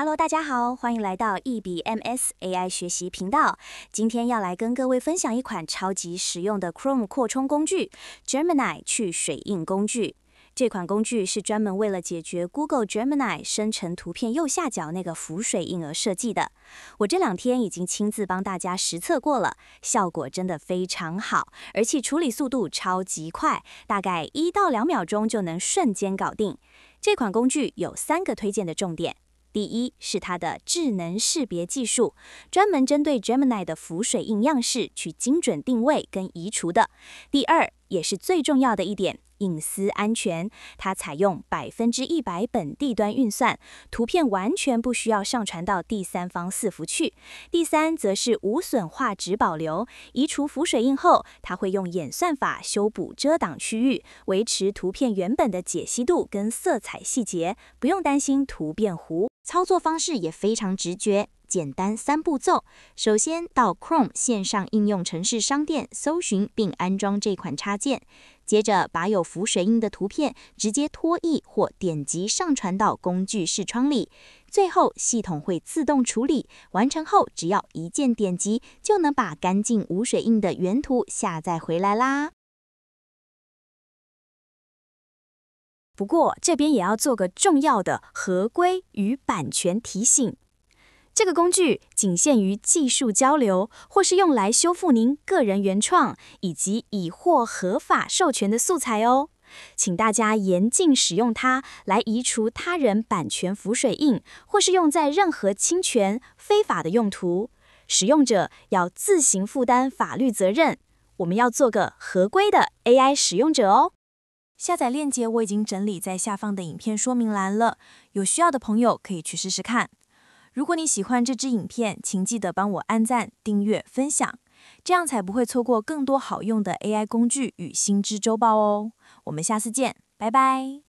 哈喽，大家好，欢迎来到 E B M S A I 学习频道。今天要来跟各位分享一款超级实用的 Chrome 扩充工具—— Gemini 去水印工具。这款工具是专门为了解决 Google Gemini 生成图片右下角那个浮水印而设计的。我这两天已经亲自帮大家实测过了，效果真的非常好，而且处理速度超级快，大概一到两秒钟就能瞬间搞定。这款工具有三个推荐的重点。第一是它的智能识别技术，专门针对 Gemini 的浮水印样式去精准定位跟移除的。第二，也是最重要的一点。隐私安全，它采用百分之一百本地端运算，图片完全不需要上传到第三方伺服去。第三，则是无损画质保留，移除浮水印后，它会用演算法修补遮挡区域，维持图片原本的解析度跟色彩细节，不用担心图变糊。操作方式也非常直觉，简单三步骤：首先到 Chrome 线上应用城市商店搜寻并安装这款插件。接着把有浮水印的图片直接拖曳或点击上传到工具视窗里，最后系统会自动处理。完成后，只要一键点击，就能把干净无水印的原图下载回来啦。不过这边也要做个重要的合规与版权提醒。这个工具仅限于技术交流，或是用来修复您个人原创以及已获合法授权的素材哦。请大家严禁使用它来移除他人版权浮水印，或是用在任何侵权、非法的用途。使用者要自行负担法律责任。我们要做个合规的 AI 使用者哦。下载链接我已经整理在下方的影片说明栏了，有需要的朋友可以去试试看。如果你喜欢这支影片，请记得帮我按赞、订阅、分享，这样才不会错过更多好用的 AI 工具与新知周报哦。我们下次见，拜拜。